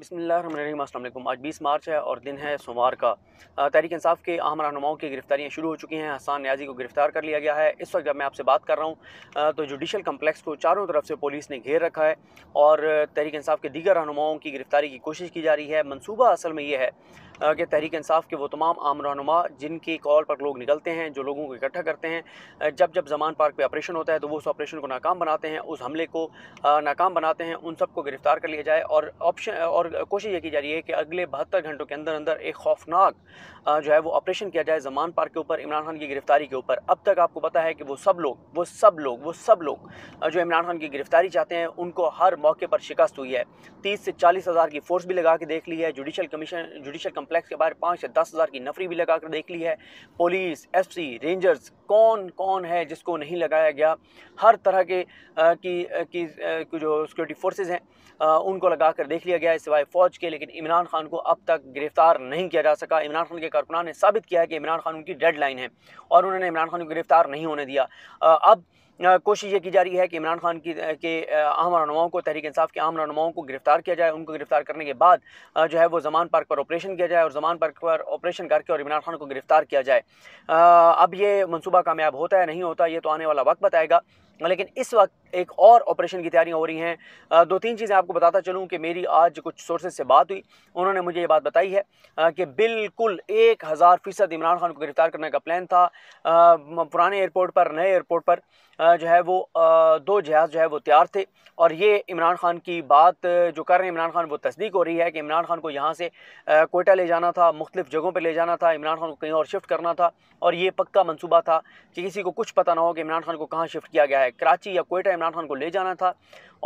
बसमीम अल्लाम आज 20 मार्च है और दिन है सोमवार का तहरीक इंसाफ के अहम रहनुमाओं की गिरफ्तारियां शुरू हो चुकी हैं हसान न्याजी को गिरफ्तार कर लिया गया है इस वक्त जब मैं आपसे बात कर रहा हूं तो जुडिशल कम्प्लेक्स को चारों तरफ से पुलिस ने घेर रखा है और तहरीक इंसाफ के दीगर रहनुमाओं की गिरफ्तारी की कोशिश की जा रही है मनसूबा असल में यह है कि तहरीक इंसाफ के वो तमाम आम रहनुमा जिनकी कॉल पर लोग निकलते हैं जो लोगों को इकट्ठा करते हैं जब जब जमान पार्क पर ऑपरेशन होता है तो वो उस ऑपरेशन को नाकाम बनाते हैं उस हमले को नाकाम बनाते हैं उन सबको गिरफ्तार कर लिया जाए और ऑप्शन और कोशिश ये की जा रही है कि अगले बहत्तर घंटों के अंदर अंदर एक खौफनाक जो है वो ऑपरेशन किया जाए जमान पार्क के ऊपर इमरान खान की गिरफ्तारी के ऊपर अब तक आपको पता है कि वो सब लोग वो सब लोग वो सब लोग जो इमरान खान की गिरफ्तारी चाहते हैं उनको हर मौके पर शिकस्त हुई है तीस से चालीस हज़ार की फोर्स भी लगा के देख ली है जुडिशल कमीशन जुडिशल कॉम्प्लेक्स के बाहर पाँच से दस हज़ार की नफरी भी लगा कर देख ली है पुलिस एफसी रेंजर्स कौन कौन है जिसको नहीं लगाया गया हर तरह के आ, की, आ, की आ, जो सिक्योरिटी फोर्सेज हैं उनको लगा कर देख लिया गया है सिवाय फ़ौज के लेकिन इमरान खान को अब तक गिरफ्तार नहीं किया जा सका इमरान खान के कारकुनान ने साबित किया है कि इमरान खान उनकी डेड लाइन है और उन्होंने इमरान खान को गिरफ्तार नहीं होने दिया अब कोशिश ये की जा रही है कि इमरान खान की के आम रहनुमाओं को तहरीक इंसाफ के आम रहनुमाओं को गिरफ्तार किया जाए उनको गिरफ्तार करने के बाद जो है वो जमान पार्क पर ऑपरेशन किया जाए और जमान पार्क पर ऑपरेशन करके और इमरान खान को गिरफ्तार किया जाए अब ये मनसूबा कामयाब होता है नहीं होता ये तो आने वाला वक्त बताएगा लेकिन इस वक्त एक और ऑपरेशन की तैयारियां हो रही हैं दो तीन चीज़ें आपको बताता चलूं कि मेरी आज कुछ सोर्सेज से बात हुई उन्होंने मुझे ये बात बताई है कि बिल्कुल एक हज़ार फ़ीसद इमरान खान को गिरफ़्तार करने का प्लान था पुराने एयरपोर्ट पर नए एयरपोर्ट पर जो है वो दो जहाज़ जो है वो तैयार थे और ये इमरान खान की बात जो कर रहे हैं इमरान खान वो तस्दीक हो रही है कि इमरान खान को यहाँ से कोयटा ले जाना था मुख्तफ जगहों पर ले जाना था इमरान खान को कहीं और शिफ्ट करना था और ये पक्का मनसूबा था कि किसी को कुछ पता ना हो कि इमरान खान को कहाँ शिफ्ट किया गया है कराची या कोयटा इमरान खान को ले जाना था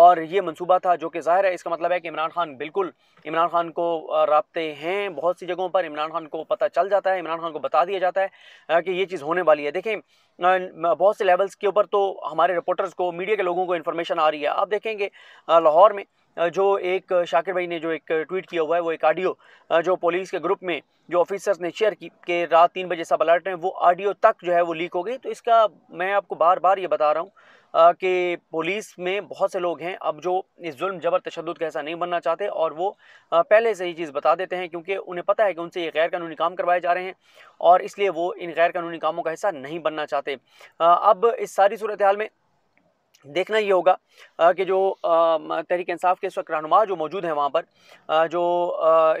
और ये मनसूबा था जो कि ज़ाहिर है इसका मतलब है कि इमरान खान बिल्कुल इमरान खान को रबते हैं बहुत सी जगहों पर इमरान खान को पता चल जाता है इमरान खान को बता दिया जाता है कि ये चीज़ होने वाली है देखें बहुत से लेवल्स के ऊपर तो हमारे रिपोर्टर्स को मीडिया के लोगों को इन्फॉर्मेशन आ रही है आप देखेंगे लाहौर में जो एक शाकिर भाई ने जो एक ट्वीट किया हुआ है वो एक ऑडियो जो पुलिस के ग्रुप में जो ऑफिसर्स ने शेयर की कि रात तीन बजे सब अलर्ट हैं वो ऑडियो तक जो है वो लीक हो गई तो इसका मैं आपको बार बार ये बता रहा हूँ कि पुलिस में बहुत से लोग हैं अब जो इस जुल्म जबर तशद का ऐसा नहीं बनना चाहते और वो पहले से ही चीज़ बता देते हैं क्योंकि उन्हें पता है कि उनसे ये गैर कानूनी काम करवाए जा रहे हैं और इसलिए वो इन गैर कानूनी कामों का हिस्सा नहीं बनना चाहते अब इस सारी सूरत हाल में देखना ये होगा कि जो तहरीक इंसाफ के इस वक्त रहनुमा जो मौजूद हैं वहाँ पर जो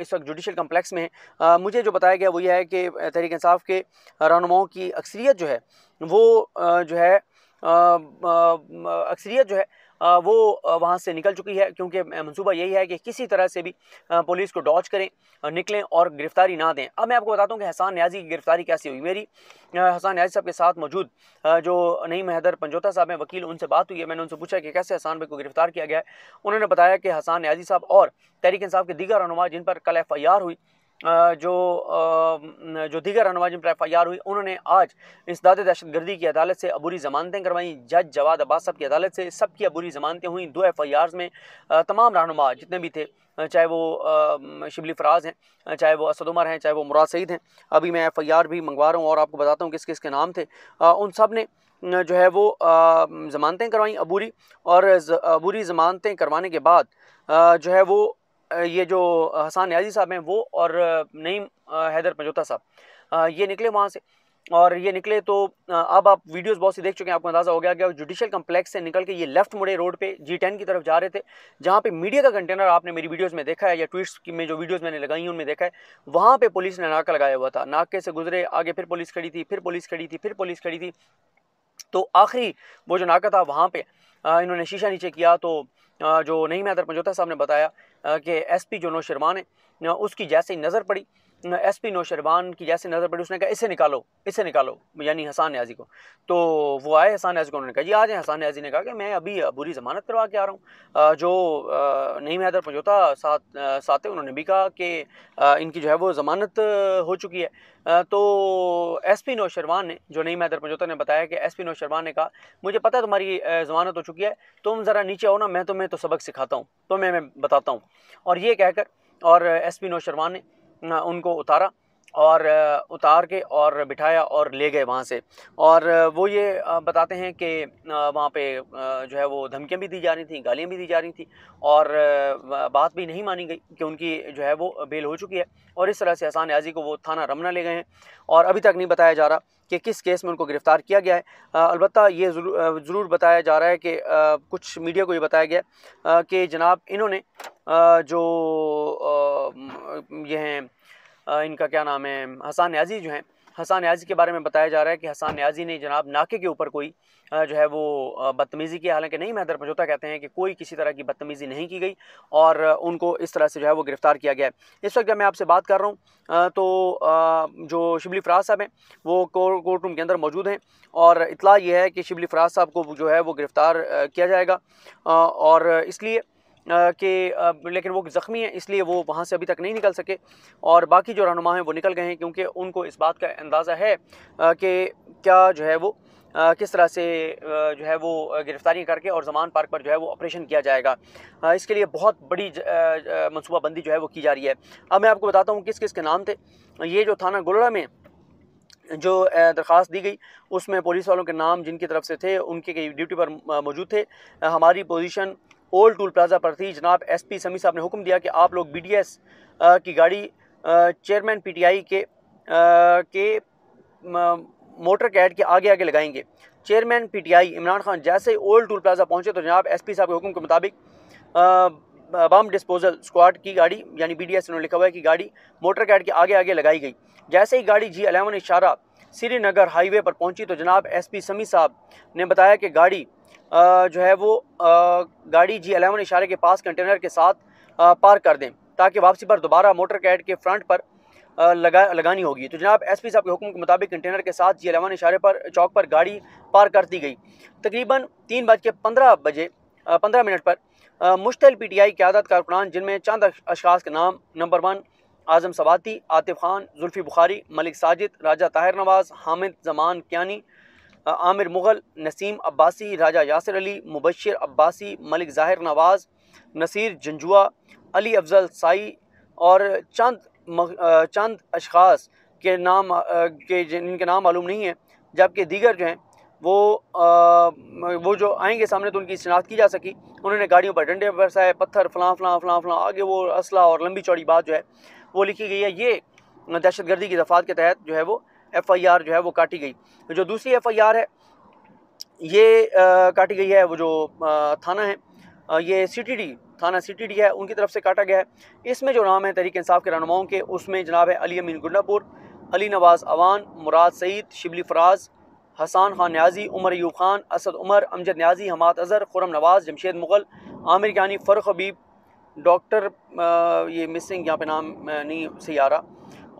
इस वक्त जुडिशल कम्प्लेक्स में है मुझे जो बताया गया वो ये है कि तहरीक इंसाफ के रहनुमाओं की अक्सरियत जो है वो जो है अक्सरियत जो है वो वहाँ से निकल चुकी है क्योंकि मनसूबा यही है कि किसी तरह से भी पुलिस को डॉच करें निकलें और गिरफ्तारी ना दें अब मैं आपको बताता हूँ कि हसान न्याजी की गिरफ्तारी कैसे हुई मेरी हसान न्याजी साहब के साथ मौजूद जो नईम हैदर पंजोता साहब हैं वकील उनसे बात हुई है मैंने उनसे पूछा कि कैसे हसान भाई को गिरफ्तार किया गया है उन्होंने बताया कि हसान न्याजी साहब और तहरीक साहब के दीगर रनुमा जिन पर कल एफ आई आर हुई जो जो दीगर जिन पर एफ आई हुई उन्होंने आज इस दाद दहशत गर्दी की अदालत से अबूरी जमानतें करवाईं जज जवाद अब्बास साहब की अदालत से सबकी अबूरी जमानतें हुई दो एफ आई आर में तमाम रहनुमा जितने भी थे चाहे वो शिबली फराज हैं चाहे वो असद उमर हैं चाहे वो मुराद सईद हैं अभी मैं एफ आई आर भी मंगवा रहा हूँ और आपको बताता हूँ किस किस के नाम थे उन सब ने जो है वो ज़मानतें करवाईं अबूरी और अबूरी ज़मानतें करवाने के बाद जो है वो ये जो हसान न्याजी साहब हैं वो और नईम हैदर पंजोता साहब ये निकले वहाँ से और ये निकले तो अब आप वीडियोस बहुत सी देख चुके हैं आपको अंदाज़ा हो गया कि जुडिशियल कम्प्लेक्स से निकल के ये लेफ्ट मुड़े रोड पे जी टेन की तरफ जा रहे थे जहाँ पे मीडिया का कंटेनर आपने मेरी वीडियोस में देखा है या ट्वीट्स की में जो वीडियोस मैंने लगाई उनमें देखा है वहाँ पर पुलिस ने नाका लगाया हुआ था नाके से गुजरे आगे फिर पुलिस खड़ी थी फिर पुलिस खड़ी थी फिर पुलिस खड़ी थी तो आखिरी वो जो नाका था वहाँ पर इन्होंने शीशा नीचे किया तो जो नहीं मैदर पंजोता साहब ने बताया कि एस पी जो नौशरमान है उसकी जैसे ही नज़र पड़ी एस पी नौशरबान की जैसे नज़र पड़ी उसने कहा इसे निकालो इसे निकालो यानी हसान न्याजी को तो वो आए हसान न्याजी को उन्होंने कहा जी आज हसान न्याजी ने कहा कि मैं अभी बुरी ज़मानत करवा के आ रहा हूँ जो नईम हैदर पंजोता साथ साथ उन्होंने भी कहा कि इनकी जो है वो ज़मानत हो चुकी है तो एस पी नौशरबान ने जो नईम हैदर पंजोता ने बताया कि एस पी नौशरबान ने कहा मुझे पता है तुम्हारी ज़मानत हो चुकी है तुम ज़रा नीचे आओ ना मैं तुम्हें तो सबक सिखाता हूँ तो मैं मैं बताता हूँ और ये कहकर और एस पी नौशरबान ने उनको उतारा और उतार के और बिठाया और ले गए वहाँ से और वो ये बताते हैं कि वहाँ पे जो है वो धमकियाँ भी दी जा रही थी गालियाँ भी दी जा रही थी और बात भी नहीं मानी गई कि उनकी जो है वो बेल हो चुकी है और इस तरह से एहसान याजी को वो थाना रमना ले गए हैं और अभी तक नहीं बताया जा रहा कि किस केस में उनको गिरफ़्तार किया गया है अलबत् ये ज़रूर बताया जा रहा है कि कुछ मीडिया को ये बताया गया कि जनाब इन्होंने जो ये हैं इनका क्या नाम है हसान न्याजी जो हैं हसान न्याजी के बारे में बताया जा रहा है कि हसान न्याजी ने जनाब नाके के ऊपर कोई जो है वो बदतमीज़ी की हालांकि नहीं महदर पंजोता कहते हैं कि कोई किसी तरह की बदतमीज़ी नहीं की गई और उनको इस तरह से जो है वो गिरफ़्तार किया गया है इस वक्त जब मैं आपसे बात कर रहा हूँ तो जो शिबली फराज साहब हैं वो कोर्ट रूम के अंदर मौजूद हैं और इतला यह है कि शिबली फराज साहब को जो है वो गिरफ़्तार किया जाएगा और इसलिए कि लेकिन वो ज़ख्मी हैं इसलिए वो वहाँ से अभी तक नहीं निकल सके और बाकी जो रहनुमा हैं वो निकल गए हैं क्योंकि उनको इस बात का अंदाज़ा है कि क्या जो है वो किस तरह से जो है वो गिरफ़्तारियाँ करके और जमान पार्क पर जो है वो ऑपरेशन किया जाएगा इसके लिए बहुत बड़ी मनसूबाबंदी जो है वो की जा रही है अब मैं आपको बताता हूँ किस किस के नाम थे ये जो थाना गुलड़ा में जो दरख्वास्त दी गई उसमें पुलिस वालों के नाम जिनकी तरफ से थे उनके कई ड्यूटी पर मौजूद थे हमारी पोजीशन ओल्ड टूल प्लाजा पर थी जनाब एस पी समी साहब ने हुक्म दिया कि आप लोग बी डी एस की गाड़ी चेयरमैन पी टी आई के के मोटर कैड के आगे आगे लगाएंगे chairman P T I Imran Khan जैसे ही ओल्ड टूल प्लाजा पहुँचे तो जनाब एस पी साहब के हुक्म के मुताबिक बम डिस्पोजल स्क्वाड की गाड़ी यानी बी डी एस उन्होंने लिखा हुआ है कि गाड़ी मोटर कैड के आगे आगे लगाई गई जैसे ही गाड़ी जी अलेवन इशारा श्रीनगर हाईवे पर पहुंची तो जनाब एसपी समी साहब ने बताया कि गाड़ी जो है वो गाड़ी जी अलेवन इशारे के पास कंटेनर के साथ पार कर दें ताकि वापसी पर दोबारा मोटर कैड के फ्रंट पर लगा लगानी होगी तो जनाब एसपी साहब के हुक्म के मुताबिक कंटेनर के साथ जी अलेवन इशारे पर चौक पर गाड़ी पार कर दी गई तकरीबन तीन बज के पंद्रह बजे पंद्रह मिनट पर मुश्तल पी टी आई क्यादत कारकुनान जिनमें चंद अशास के नाम नंबर वन आज़म सवाती आतिफ खान जुल्फ़ी बुखारी मलिक साजिद राजा ताहिर नवाज़ हामिद जमान क्यानी आमिर मुग़ल नसीम अब्बासी राजा यासर अली मुबशर अब्बासी मलिक ज़ाहिर नवाज़ नसीर जंजुआ अली अफजल साई और चंद चंद अशास के नाम के जिनके नाम मालूम नहीं है जबकि दीगर जो हैं वो आ, वो जो आएंगे सामने तो उनकी शनाख्त की जा सकी उन्होंने गाड़ियों पर डंडे बरसाए पत्थर फलां फलां फलां फलां आगे वो असला और लंबी चौड़ी बात जो है वो लिखी गई है ये दहशत गर्दी की दफात के तहत जो है वो आर जो है वो काटी गई तो जो दूसरी आर है ये काटी गई है वो जो थाना है सी ये डी थाना डी है उनकी तरफ से काटा गया है इसमें जो नाम है तहरीक इंसाफ के रहनुमाओं के उसमें जनाब है अली अमीन गुंडापुर अली नवाज़ अवान मुराद सईद शिबली फराज हसान खान न्याजी उमर यू खान असद उमर अमजद न्याजी हमाद अज़र खुरम नवाज़ जमशेद मुग़ल आमिर यानी फ़र्क हबीब डॉक्टर ये मिसिंग यहाँ पे नाम नहीं सही आ रहा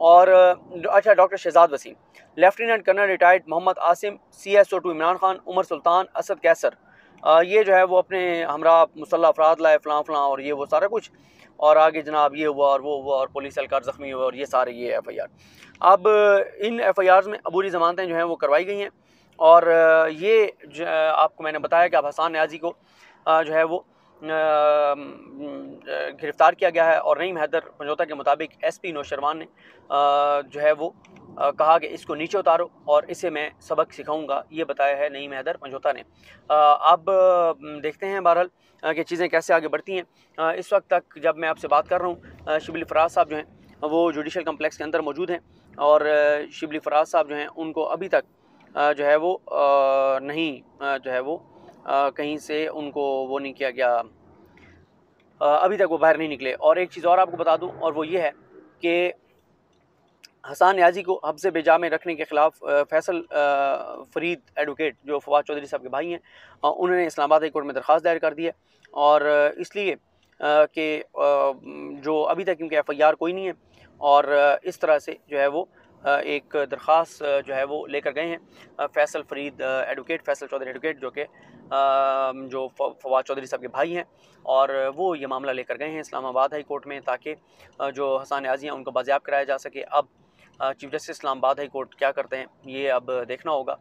और अच्छा doctor Shahzad Waseem lieutenant colonel retired Mohammad Asim C S O to Imran Khan Umar Sultan Asad Qaiser आ, ये जो है वो अपने हमरा मुसल्ला अफराद लाए फ़लाँ फलां और ये वो सारा कुछ और आगे जनाब ये हुआ और वो हुआ और पुलिस एहलकार ज़ख्मी हुआ और ये सारे ये एफ़ आई आर अब इन एफ़ आई आर में अबूरी ज़मानतें जो हैं वो करवाई गई हैं और ये आपको मैंने बताया कि अब हसान न्याजी को जो है वो गिरफ़्तार किया गया है और नईम हैदर पंजोता के मुताबिक एस पी नौशरवान ने जो है वो कहा कि इसको नीचे उतारो और इसे मैं सबक सिखाऊंगा ये बताया है नईम हैदर पंजोता ने अब देखते हैं बहरहाल कि चीज़ें कैसे आगे बढ़ती हैं इस वक्त तक जब मैं आपसे बात कर रहा हूँ शिबली फराज साहब जो हैं वो जुडिशल कम्प्लेक्स के अंदर मौजूद हैं और शिबली फराज साहब जो हैं उनको अभी तक जो है वो नहीं जो है वो कहीं से उनको वो नहीं किया गया अभी तक वो बाहर नहीं निकले और एक चीज़ और आपको बता दूँ और वो ये है कि हसान याजी को हब्स बेजा में रखने के ख़िलाफ़ फैसल फरीद एडवोकेट जो फवाद चौधरी साहब के भाई हैं उन्होंने इस्लामाबाद हाई कोर्ट में दरख्वास्त दायर कर दी है और इसलिए कि जो अभी तक इनके एफ आई आर कोई नहीं है और इस तरह से जो है वो एक दरख्वास जो है वो लेकर गए हैं फैसल फरीद एडवोकेट फैसल चौधरी एडवोकेट जो कि जो फवाद चौधरी साहब के भाई हैं और वो ये मामला लेकर गए हैं इस्लामाबाद हाई कोर्ट में ताकि जो हसान आजी हैं उनको बाजियाब कराया जा सके अब chief justice Islamabad high court क्या करते हैं ये अब देखना होगा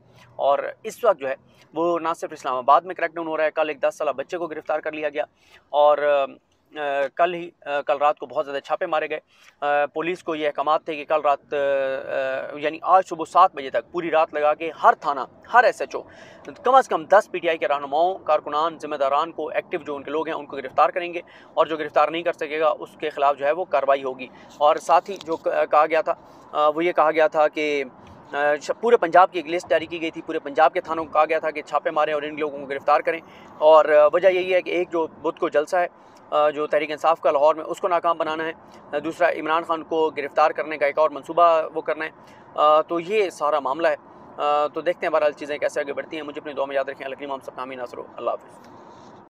और इस वक्त जो है वो ना सिर्फ इस्लामाबाद में क्रैकडाउन हो रहा है कल एक दस साल बच्चे को गिरफ़्तार कर लिया गया और कल ही कल रात को बहुत ज़्यादा छापे मारे गए पुलिस को ये अहकाम थे कि कल रात यानी आज सुबह सात बजे तक पूरी रात लगा के हर थाना हर एस एच ओ कम अज़ कम दस पी टी आई के रहनुमाओं कारकुनान जिम्मेदारान को एक्टिव जो उनके लोग हैं उनको गिरफ़्तार करेंगे और जो गिरफ़्तार नहीं कर सकेगा उसके खिलाफ जो है वो कार्रवाई होगी और साथ ही जो कहा गया था वो ये कहा गया था कि पूरे पंजाब की एक लिस्ट जारी की गई थी पूरे पंजाब के थानों को कहा गया था कि छापे मारें और इन लोगों को गिरफ़्तार करें और वजह यही है कि एक जो बुध को जलसा है जो तहरीक इंसाफ का लाहौर में उसको नाकाम बनाना है दूसरा इमरान खान को गिरफ़्तार करने का एक और मनसूबा वो करना है तो ये सारा मामला है तो देखते हैं बहरहाल चीज़ें कैसे आगे बढ़ती हैं मुझे अपनी दो में याद रखें अलकनी मोहम्मद नामी नासर अल्लाह हाफ़